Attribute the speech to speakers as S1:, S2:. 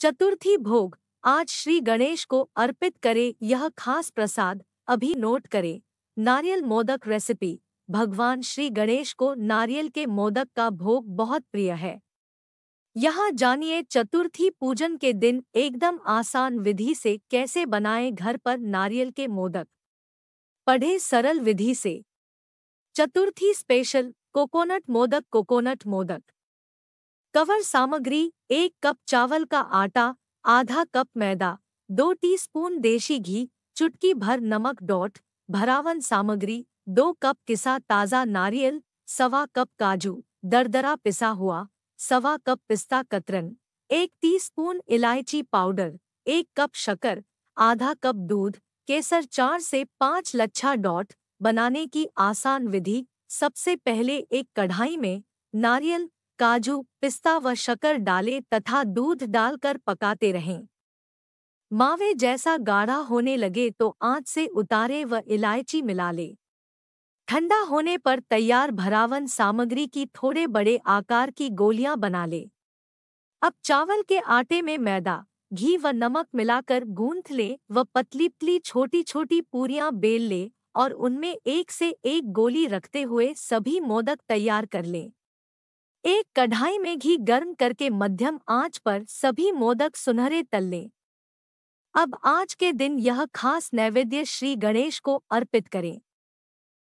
S1: चतुर्थी भोग आज श्री गणेश को अर्पित करें यह खास प्रसाद अभी नोट करें नारियल मोदक रेसिपी भगवान श्री गणेश को नारियल के मोदक का भोग बहुत प्रिय है यहाँ जानिए चतुर्थी पूजन के दिन एकदम आसान विधि से कैसे बनाएं घर पर नारियल के मोदक पढ़े सरल विधि से Chaturthi special coconut modak coconut modak cover सामग्री एक कप चावल का आटा आधा कप मैदा दो टीस्पून देशी घी चुटकी भर नमक डॉट भरावन सामग्री दो कप किसा ताज़ा नारियल सवा कप काजू दरदरा पिसा हुआ सवा कप पिस्ता कतरन एक टीस्पून इलायची पाउडर एक कप शक्कर आधा कप दूध केसर चार से पाँच लच्छा डॉट बनाने की आसान विधि सबसे पहले एक कढ़ाई में नारियल काजू पिस्ता व शक्कर डालें तथा दूध डालकर पकाते रहें मावे जैसा गाढ़ा होने लगे तो आंच से उतारे व इलायची मिला ले ठंडा होने पर तैयार भरावन सामग्री की थोड़े बड़े आकार की गोलियां बना ले अब चावल के आटे में मैदा घी व नमक मिलाकर गूंथ ले व पतली पतली छोटी छोटी पूरियां बेल ले और उनमें एक से एक गोली रखते हुए सभी मोदक तैयार कर लें एक कढ़ाई में घी गर्म करके मध्यम आंच पर सभी मोदक सुनहरे तल लें अब आज के दिन यह खास नैवेद्य श्री गणेश को अर्पित करें